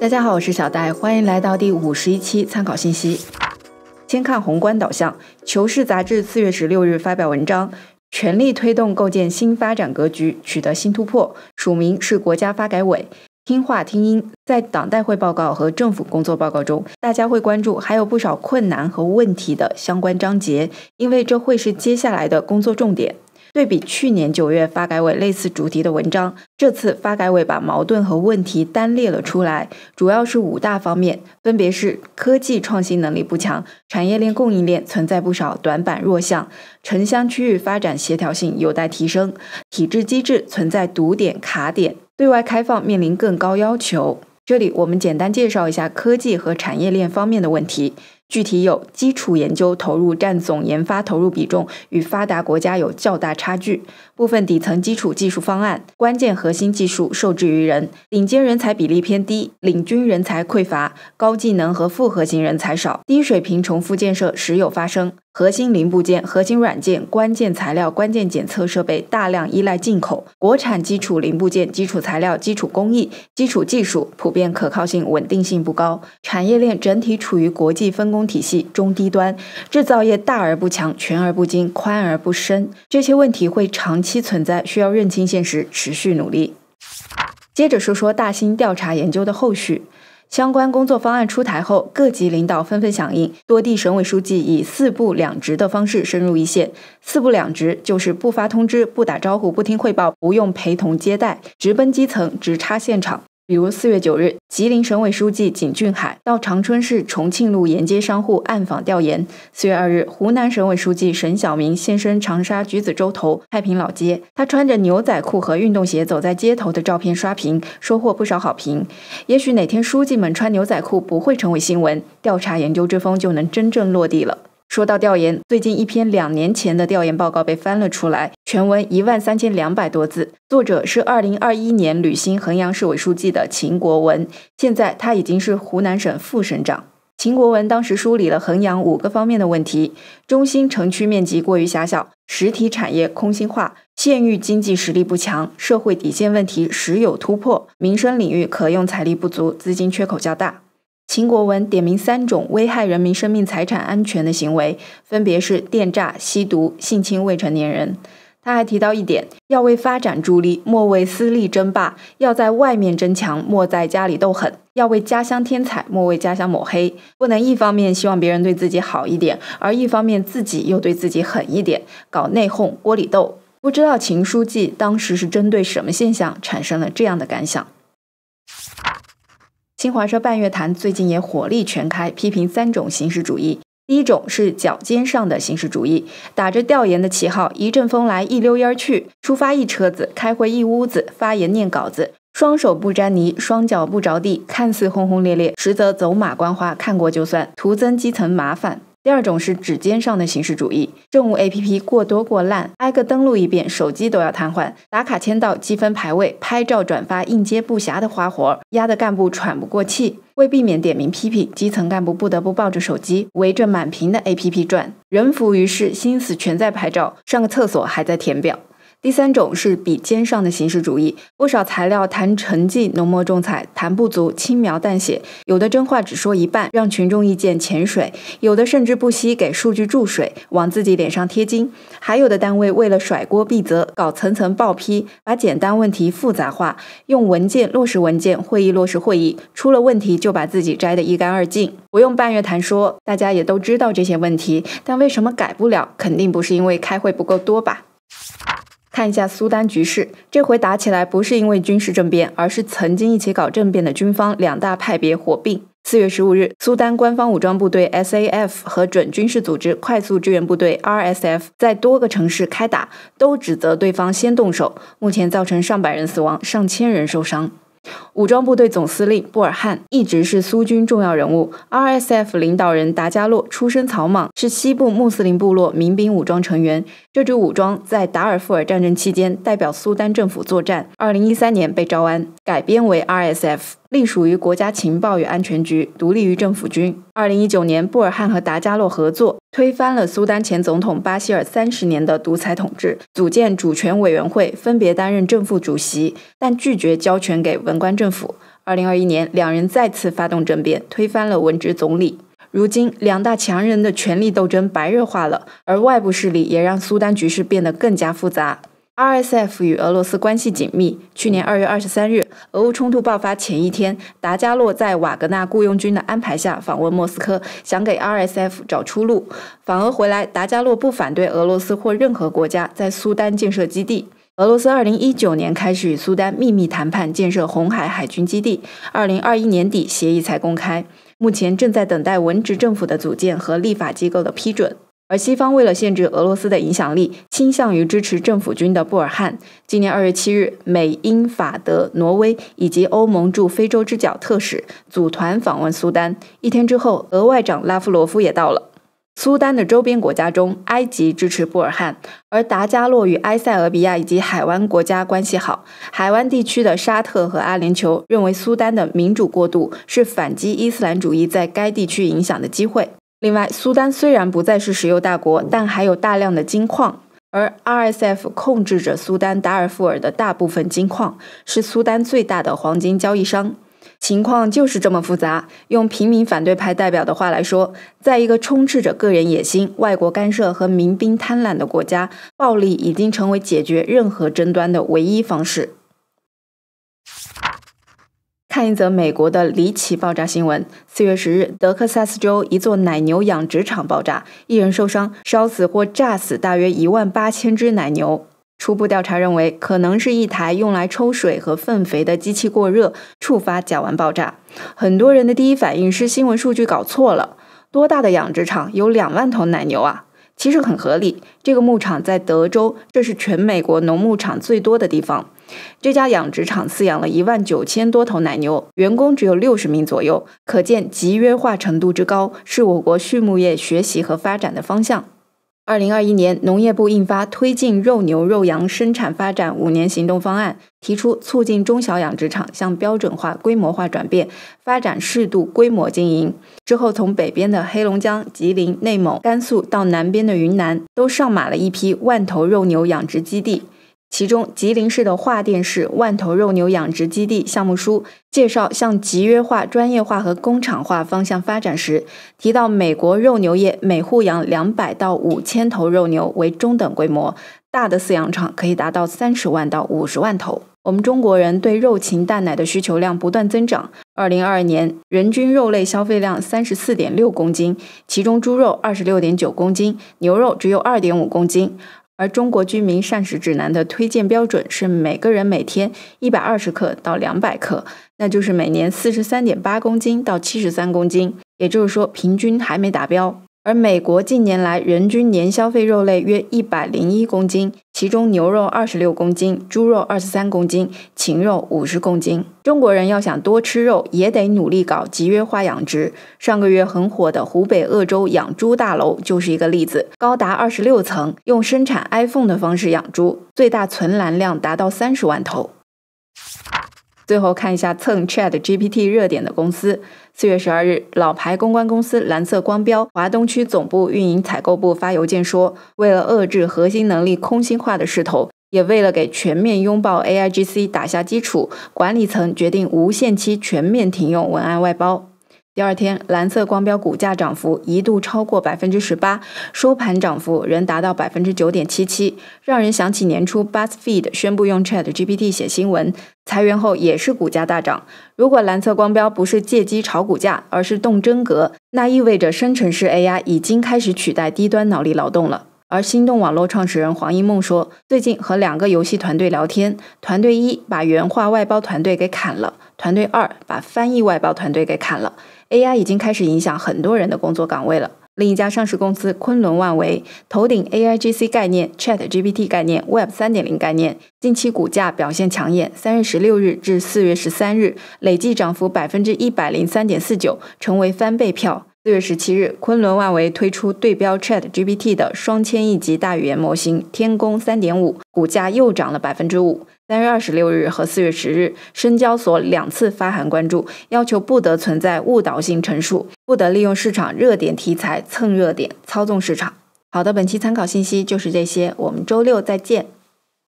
大家好，我是小戴，欢迎来到第五十一期参考信息。先看宏观导向，求是杂志四月十六日发表文章，全力推动构建新发展格局取得新突破，署名是国家发改委。听话听音，在党代会报告和政府工作报告中，大家会关注还有不少困难和问题的相关章节，因为这会是接下来的工作重点。对比去年九月发改委类似主题的文章，这次发改委把矛盾和问题单列了出来，主要是五大方面，分别是科技创新能力不强，产业链供应链存在不少短板弱项，城乡区域发展协调性有待提升，体制机制存在堵点卡点，对外开放面临更高要求。这里我们简单介绍一下科技和产业链方面的问题。具体有基础研究投入占总研发投入比重与发达国家有较大差距，部分底层基础技术方案、关键核心技术受制于人，顶尖人才比例偏低，领军人才匮乏，高技能和复合型人才少，低水平重复建设时有发生。核心零部件、核心软件、关键材料、关键检测设备大量依赖进口，国产基础零部件、基础材料、基础工艺、基础技术普遍可靠性、稳定性不高，产业链整体处于国际分工体系中低端，制造业大而不强、全而不精、宽而不深，这些问题会长期存在，需要认清现实，持续努力。接着说说大兴调查研究的后续。相关工作方案出台后，各级领导纷纷响应，多地省委书记以“四不两直”的方式深入一线。“四不两直”就是不发通知、不打招呼、不听汇报、不用陪同接待，直奔基层、直插现场。比如四月九日，吉林省委书记景俊海到长春市重庆路沿街商户暗访调研。四月二日，湖南省委书记沈晓明现身长沙橘子洲头太平老街，他穿着牛仔裤和运动鞋走在街头的照片刷屏，收获不少好评。也许哪天书记们穿牛仔裤不会成为新闻，调查研究之风就能真正落地了。说到调研，最近一篇两年前的调研报告被翻了出来，全文一万三千两百多字，作者是二零二一年履新衡阳市委书记的秦国文，现在他已经是湖南省副省长。秦国文当时梳理了衡阳五个方面的问题：中心城区面积过于狭小，实体产业空心化，县域经济实力不强，社会底线问题时有突破，民生领域可用财力不足，资金缺口较大。秦国文点名三种危害人民生命财产安全的行为，分别是电诈、吸毒、性侵未成年人。他还提到一点，要为发展助力，莫为私利争霸；要在外面争强，莫在家里斗狠；要为家乡添彩，莫为家乡抹黑。不能一方面希望别人对自己好一点，而一方面自己又对自己狠一点，搞内讧、锅里斗。不知道秦书记当时是针对什么现象产生了这样的感想。新华社半月谈最近也火力全开，批评三种形式主义。第一种是脚尖上的形式主义，打着调研的旗号，一阵风来，一溜烟去，出发一车子，开会一屋子，发言念稿子，双手不沾泥，双脚不着地，看似轰轰烈烈，实则走马观花，看过就算，徒增基层麻烦。第二种是指尖上的形式主义，政务 APP 过多过滥，挨个登录一遍，手机都要瘫痪。打卡签到、积分排位、拍照转发，应接不暇的花活，压得干部喘不过气。为避免点名批评，基层干部不得不抱着手机，围着满屏的 APP 转，人浮于事，心思全在拍照。上个厕所还在填表。第三种是笔尖上的形式主义，不少材料谈成绩浓墨重彩，谈不足轻描淡写，有的真话只说一半，让群众意见潜水；有的甚至不惜给数据注水，往自己脸上贴金；还有的单位为了甩锅避责，搞层层报批，把简单问题复杂化，用文件落实文件，会议落实会议，出了问题就把自己摘得一干二净。不用半月谈说，大家也都知道这些问题，但为什么改不了？肯定不是因为开会不够多吧？看一下苏丹局势，这回打起来不是因为军事政变，而是曾经一起搞政变的军方两大派别火并。四月十五日，苏丹官方武装部队 SAF 和准军事组织快速支援部队 RSF 在多个城市开打，都指责对方先动手，目前造成上百人死亡，上千人受伤。武装部队总司令布尔汉一直是苏军重要人物。RSF 领导人达加洛出身草莽，是西部穆斯林部落民兵武装成员。这支武装在达尔富尔战争期间代表苏丹政府作战。2013年被招安，改编为 RSF。隶属于国家情报与安全局，独立于政府军。二零一九年，布尔汉和达加洛合作，推翻了苏丹前总统巴希尔三十年的独裁统治，组建主权委员会，分别担任正副主席，但拒绝交权给文官政府。二零二一年，两人再次发动政变，推翻了文职总理。如今，两大强人的权力斗争白热化了，而外部势力也让苏丹局势变得更加复杂。RSF 与俄罗斯关系紧密。去年二月二十三日，俄乌冲突爆发前一天，达加洛在瓦格纳雇佣军的安排下访问莫斯科，想给 RSF 找出路。访俄回来，达加洛不反对俄罗斯或任何国家在苏丹建设基地。俄罗斯二零一九年开始与苏丹秘密谈判建设红海海军基地，二零二一年底协议才公开，目前正在等待文职政府的组建和立法机构的批准。而西方为了限制俄罗斯的影响力，倾向于支持政府军的布尔汉。今年二月七日，美、英、法、德、挪威以及欧盟驻非洲之角特使组团访问苏丹。一天之后，俄外长拉夫罗夫也到了。苏丹的周边国家中，埃及支持布尔汉，而达加洛与埃塞俄比亚以及海湾国家关系好。海湾地区的沙特和阿联酋认为，苏丹的民主过渡是反击伊斯兰主义在该地区影响的机会。另外，苏丹虽然不再是石油大国，但还有大量的金矿，而 R S F 控制着苏丹达尔富尔的大部分金矿，是苏丹最大的黄金交易商。情况就是这么复杂。用平民反对派代表的话来说，在一个充斥着个人野心、外国干涉和民兵贪婪的国家，暴力已经成为解决任何争端的唯一方式。看一则美国的离奇爆炸新闻。四月十日，德克萨斯州一座奶牛养殖场爆炸，一人受伤，烧死或炸死大约一万八千只奶牛。初步调查认为，可能是一台用来抽水和粪肥的机器过热，触发甲烷爆炸。很多人的第一反应是新闻数据搞错了，多大的养殖场有两万头奶牛啊？其实很合理。这个牧场在德州，这是全美国农牧场最多的地方。这家养殖场饲养了一万九千多头奶牛，员工只有六十名左右，可见集约化程度之高，是我国畜牧业学习和发展的方向。二零二一年，农业部印发《推进肉牛、肉羊生产发展五年行动方案》，提出促进中小养殖场向标准化、规模化转变，发展适度规模经营。之后，从北边的黑龙江、吉林、内蒙、甘肃到南边的云南，都上马了一批万头肉牛养殖基地。其中，吉林市的桦甸市万头肉牛养殖基地项目书介绍，向集约化、专业化和工厂化方向发展时，提到美国肉牛业每户养两百到五千头肉牛为中等规模，大的饲养场可以达到三十万到五十万头。我们中国人对肉禽蛋奶的需求量不断增长，二零二二年人均肉类消费量三十四点六公斤，其中猪肉二十六点九公斤，牛肉只有二点五公斤。而中国居民膳食指南的推荐标准是每个人每天一百二十克到两百克，那就是每年四十三点八公斤到七十三公斤，也就是说平均还没达标。而美国近年来人均年消费肉类约一百零一公斤，其中牛肉二十六公斤，猪肉二十三公斤，禽肉五十公斤。中国人要想多吃肉，也得努力搞集约化养殖。上个月很火的湖北鄂州养猪大楼就是一个例子，高达二十六层，用生产 iPhone 的方式养猪，最大存栏量达到三十万头。最后看一下蹭 Chat GPT 热点的公司。四月十二日，老牌公关公司蓝色光标华东区总部运营采购部发邮件说，为了遏制核心能力空心化的势头，也为了给全面拥抱 AI GC 打下基础，管理层决定无限期全面停用文案外包。第二天，蓝色光标股价涨幅一度超过百分之十八，收盘涨幅仍达到百分之九点七七，让人想起年初 Buzzfeed 宣布用 Chat GPT 写新闻，裁员后也是股价大涨。如果蓝色光标不是借机炒股价，而是动真格，那意味着生成式 AI 已经开始取代低端脑力劳动了。而心动网络创始人黄一梦说，最近和两个游戏团队聊天，团队一把原画外包团队给砍了，团队二把翻译外包团队给砍了。AI 已经开始影响很多人的工作岗位了。另一家上市公司昆仑万维，头顶 AI GC 概念、Chat GPT 概念、Web 三点零概念，近期股价表现抢眼。三月十六日至四月十三日，累计涨幅百分之一百零三点四九，成为翻倍票。四月十七日，昆仑万维推出对标 Chat GPT 的双千亿级大语言模型天工三点五，股价又涨了百分之五。三月二十六日和四月十日，深交所两次发函关注，要求不得存在误导性陈述，不得利用市场热点题材蹭热点操纵市场。好的，本期参考信息就是这些，我们周六再见。